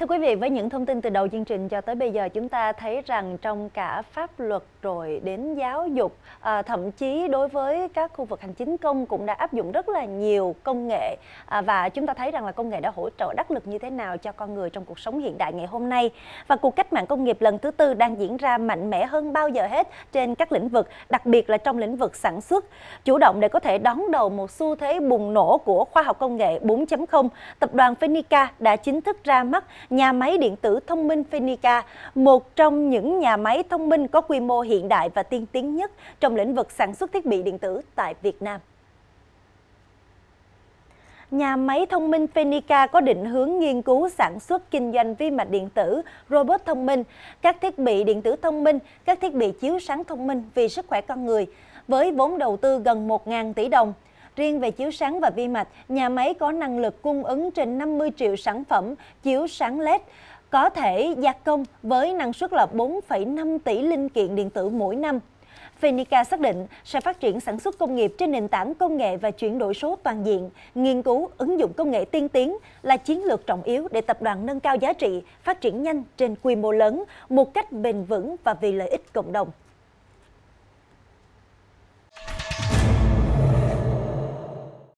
Thưa quý vị, với những thông tin từ đầu chương trình cho tới bây giờ chúng ta thấy rằng trong cả pháp luật rồi đến giáo dục, à, thậm chí đối với các khu vực hành chính công cũng đã áp dụng rất là nhiều công nghệ à, và chúng ta thấy rằng là công nghệ đã hỗ trợ đắc lực như thế nào cho con người trong cuộc sống hiện đại ngày hôm nay. Và cuộc cách mạng công nghiệp lần thứ tư đang diễn ra mạnh mẽ hơn bao giờ hết trên các lĩnh vực, đặc biệt là trong lĩnh vực sản xuất, chủ động để có thể đón đầu một xu thế bùng nổ của khoa học công nghệ 4.0. Tập đoàn Phenica đã chính thức ra mắt nhà máy điện tử thông minh Phenica, một trong những nhà máy thông minh có quy mô hiện đại và tiên tiến nhất trong lĩnh vực sản xuất thiết bị điện tử tại Việt Nam. Nhà máy thông minh Phenica có định hướng nghiên cứu sản xuất kinh doanh vi mạch điện tử, robot thông minh, các thiết bị điện tử thông minh, các thiết bị chiếu sáng thông minh vì sức khỏe con người với vốn đầu tư gần 1.000 tỷ đồng. Riêng về chiếu sáng và vi mạch, nhà máy có năng lực cung ứng trên 50 triệu sản phẩm chiếu sáng LED có thể gia công với năng suất là 4,5 tỷ linh kiện điện tử mỗi năm. Fenica xác định sẽ phát triển sản xuất công nghiệp trên nền tảng công nghệ và chuyển đổi số toàn diện, nghiên cứu ứng dụng công nghệ tiên tiến là chiến lược trọng yếu để tập đoàn nâng cao giá trị, phát triển nhanh trên quy mô lớn một cách bền vững và vì lợi ích cộng đồng.